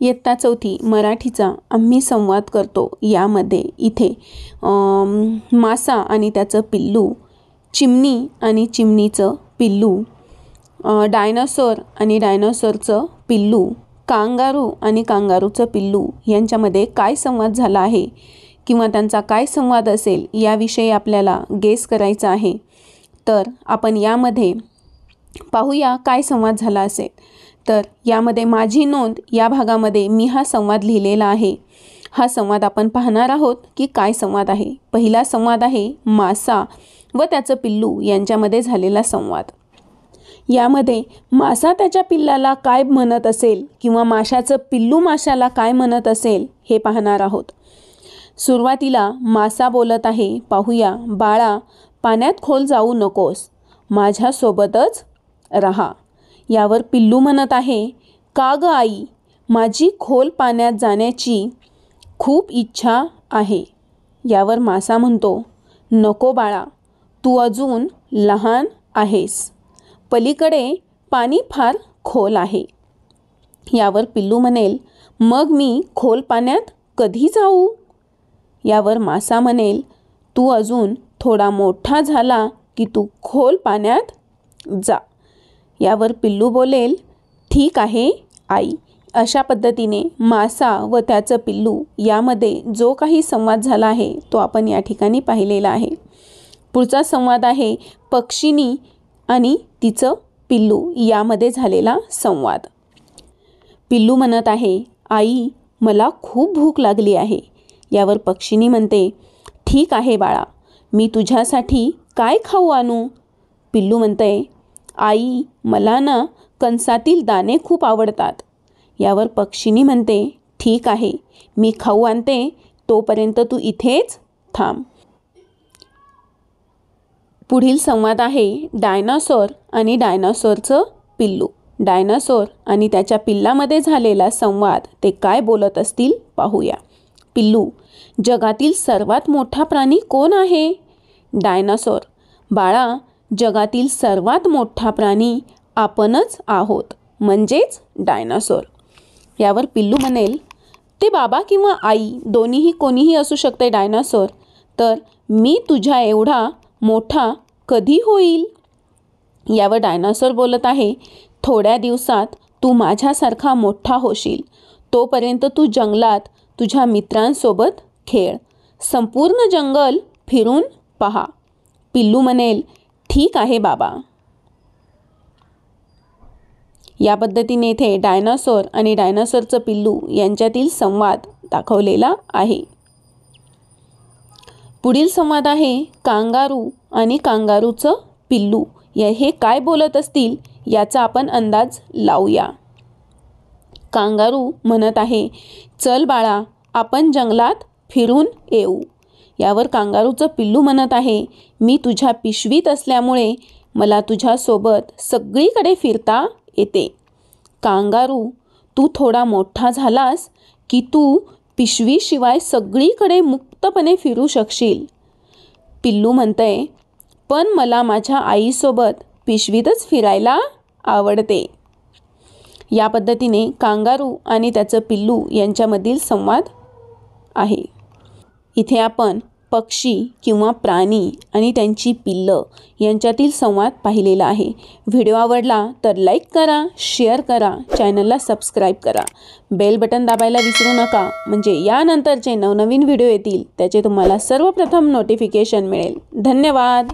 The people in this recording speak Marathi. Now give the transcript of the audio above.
इयत्ता चौथी मराठीचा आम्ही संवाद करतो यामध्ये इथे मासा आणि त्याचं पिल्लू चिमणी आणि चिमणीचं पिल्लू डायनासोर आणि डायनासोरचं पिल्लू कांगारू आणि कांगारूचं पिल्लू यांच्यामध्ये काय संवाद झाला आहे किंवा त्यांचा काय संवाद असेल याविषयी आपल्याला गेस करायचा आहे तर आपण यामध्ये पाहूया काय संवाद झाला असेल तर यामध्ये माझी नोंद या भागामध्ये मी हा संवाद लिहिलेला आहे हा संवाद आपण पाहणार आहोत की काय संवाद आहे पहिला संवाद आहे मासा व त्याचं पिल्लू यांच्यामध्ये झालेला संवाद यामध्ये मासा त्याच्या पिल्लाला काय म्हणत असेल किंवा माशाचं पिल्लू माशाला काय म्हणत असेल हे पाहणार आहोत सुरुवातीला मासा बोलत आहे पाहूया बाळा पाण्यात खोल जाऊ नकोस माझ्यासोबतच रहा यावर पिल्लू म्हणत आहे का ग आई माझी खोल पाण्यात जाण्याची खूप इच्छा आहे यावर मासा म्हणतो नको बाळा तू अजून लहान आहेस पलीकडे पाणी फार खोल आहे यावर पिल्लू म्हणेल मग मी खोल पाण्यात कधी जाऊ यावर मासा म्हणेल तू अजून थोडा मोठा झाला की तू खोल पाण्यात जा यावर पिल्लू बोलेल ठीक आहे आई अशा पद्धतीने मासा व त्याचं पिल्लू यामध्ये जो काही संवाद झाला आहे तो आपण या ठिकाणी पाहिलेला आहे पुढचा संवाद आहे पक्षिनी आणि तिचं पिल्लू यामध्ये झालेला संवाद पिल्लू म्हणत आहे आई मला खूप भूक लागली आहे यावर पक्षिनी म्हणते ठीक आहे बाळा मी तुझ्यासाठी काय खाऊ आणू पिल्लू म्हणते आई मला ना कंसातील दाणे खूप आवडतात यावर पक्षिणी म्हणते ठीक आहे मी खाऊ आणते तोपर्यंत तू इथेच थांब पुढील संवाद आहे डायनासोर आणि डायनासोरचं पिल्लू डायनासोर आणि त्याच्या पिल्लामध्ये झालेला संवाद ते काय बोलत असतील पाहूया पिल्लू जगातील सर्वात मोठा प्राणी कोण आहे डायनासोर बाळा जगातील सर्वात मोठा प्राणी आपणच आहोत म्हणजेच डायनासोर यावर पिल्लू म्हणेल ते बाबा किंवा आई दोन्हीही कोणीही असू शकते डायनासोर तर मी तुझ्या एवढा मोठा कधी होईल यावर डायनासोर बोलत आहे थोड्या दिवसात तू माझ्यासारखा मोठा होशील तोपर्यंत तू जंगलात तुझ्या मित्रांसोबत खेळ संपूर्ण जंगल फिरून पहा पिल्लू म्हणेल ठीक आहे बाबा या पद्धतीने इथे डायनासोर आणि डायनासोरचं पिल्लू यांच्यातील संवाद दाखवलेला आहे पुढील संवाद आहे कांगारू आणि कांगारूचं पिल्लू या हे काय बोलत असतील याचा आपण अंदाज लावूया कांगारू म्हणत आहे चल बाळा आपण जंगलात फिरून येऊ यावर कांगारूचं पिल्लू म्हणत आहे मी तुझ्या पिशवीत असल्यामुळे मला तुझ्यासोबत सगळीकडे फिरता येते कांगारू तू थोडा मोठा झालास की तू पिशवीशिवाय सगळीकडे मुक्तपणे फिरू शकशील पिल्लू म्हणतंय पण मला माझ्या आईसोबत पिशवीतच फिरायला आवडते या पद्धतीने कांगारू आणि त्याचं पिल्लू यांच्यामधील संवाद आहे इथे आपण पक्षी किंवा प्राणी आणि त्यांची पिल्लं यांच्यातील संवाद पाहिलेला आहे व्हिडिओ आवडला तर लाईक करा शेअर करा चॅनलला सबस्क्राईब करा बेल बटन दाबायला विसरू नका म्हणजे यानंतरचे नवनवीन व्हिडिओ येतील त्याचे तुम्हाला सर्वप्रथम नोटिफिकेशन मिळेल धन्यवाद